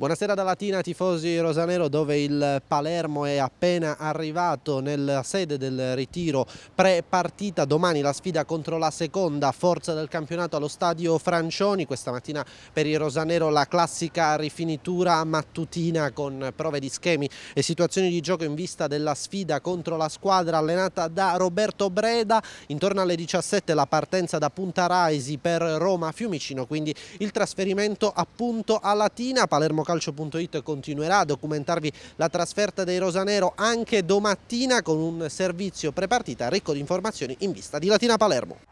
Buonasera da Latina, tifosi rosanero, dove il Palermo è appena arrivato nella sede del ritiro pre-partita. Domani la sfida contro la seconda forza del campionato allo stadio Francioni. Questa mattina per il rosanero la classica rifinitura mattutina con prove di schemi e situazioni di gioco in vista della sfida contro la squadra allenata da Roberto Breda. Intorno alle 17 la partenza da Punta Raisi per Roma-Fiumicino, quindi il trasferimento appunto a Latina. Palermo Calcio.it continuerà a documentarvi la trasferta dei Rosanero anche domattina con un servizio prepartita ricco di informazioni in vista di Latina Palermo.